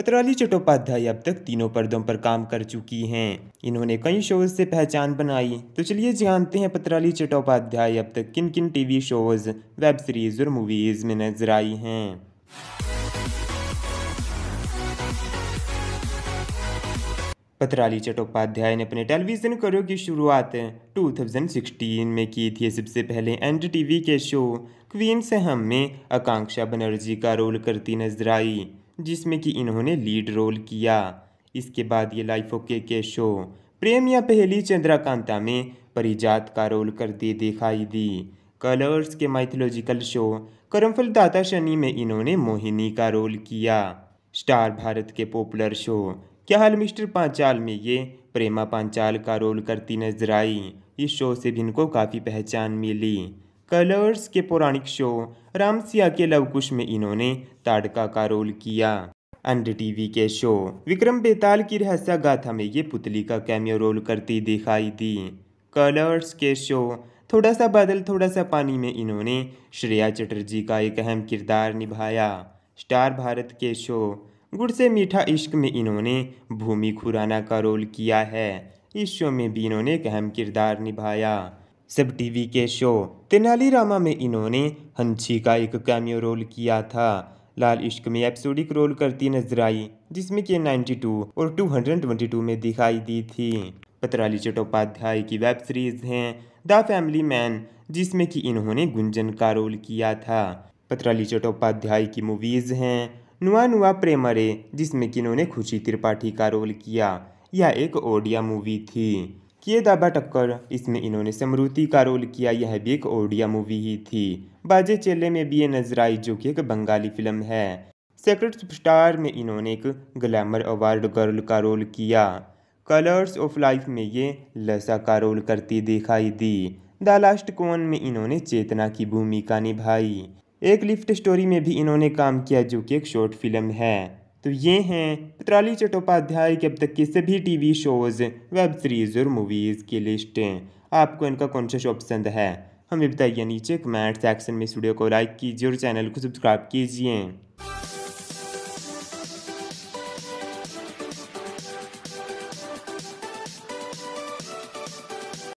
पत्राली चट्टोपाध्याय अब तक तीनों पर्दों पर काम कर चुकी हैं इन्होंने कई शोज से पहचान बनाई तो चलिए जानते हैं पत्राली चट्टोपाध्याय अब तक किन किन टीवी शोज वेब सीरीज और मूवीज में नजर आई हैं पत्राली चट्टोपाध्याय ने अपने टेलीविज़न करियर की शुरुआत 2016 में की थी सबसे पहले एन के शो क्वीन से हम हम्म में आकांक्षा बनर्जी का रोल करती नजर आई जिसमें कि इन्होंने लीड रोल किया इसके बाद ये लाइफ ओके के शो प्रेम या पहली चंद्रकांता में परिजात का रोल करती दिखाई दी कलर्स के माइथोलॉजिकल शो करमफल दाता शनि में इन्होंने मोहिनी का रोल किया स्टार भारत के पॉपुलर शो क्या हाल मिस्टर पांचाल में ये प्रेमा पांचाल का रोल करती नजर आई इस शो से भी इनको काफ़ी पहचान मिली कलर्स के पौराणिक शो रामसिया के लवकुश में इन्होंने ताड़का का रोल किया अंड टीवी के शो विक्रम बेताल की रहस्य गाथा में ये पुतली का कैमियो रोल करती दिखाई दी कलर्स के शो थोड़ा सा बादल थोड़ा सा पानी में इन्होंने श्रेया चटर्जी का एक अहम किरदार निभाया स्टार भारत के शो गुड़ से मीठा इश्क में इन्होंने भूमि खुराना का रोल किया है इस शो में भी इन्होंने एक अहम किरदार निभाया सब टीवी के शो तेनालीरामा में इन्होंने हंसी का एक कैमियो रोल किया था लाल इश्क में एपिसोडिक रोल करती नजर आई जिसमें कि 92 और 222 में दिखाई दी थी पत्राली चट्टोपाध्याय की वेब सीरीज हैं द फैमिली मैन जिसमें कि इन्होंने गुंजन का रोल किया था पत्राली चट्टोपाध्याय की मूवीज़ हैं नुआ नुआ प्रेमरे जिसमें कि इन्होंने खुशी त्रिपाठी का रोल किया यह एक ओडिया मूवी थी किए दाबा टक्कर इसमें इन्होंने समृति का रोल किया यह भी एक ओडिया मूवी ही थी बाजे चेले में भी ये नजर आई जो कि एक बंगाली फिल्म है सेक्रेट सुपरस्टार में इन्होंने एक ग्लैमर अवार्ड गर्ल का रोल किया कलर्स ऑफ लाइफ में ये लसा का रोल करती दिखाई दी द लास्ट कोन में इन्होंने चेतना की भूमिका निभाई एक लिफ्ट स्टोरी में भी इन्होंने काम किया जो कि एक शॉर्ट फिल्म है तो ये हैं पित्राली चट्टोपाध्याय के अब तक के सभी टीवी शोज़ वेब सीरीज़ और मूवीज़ की लिस्टें आपको इनका कौन सा शो पसंद है हमें बताइए नीचे कमेंट सेक्शन में इस वीडियो को लाइक कीजिए और चैनल को सब्सक्राइब कीजिए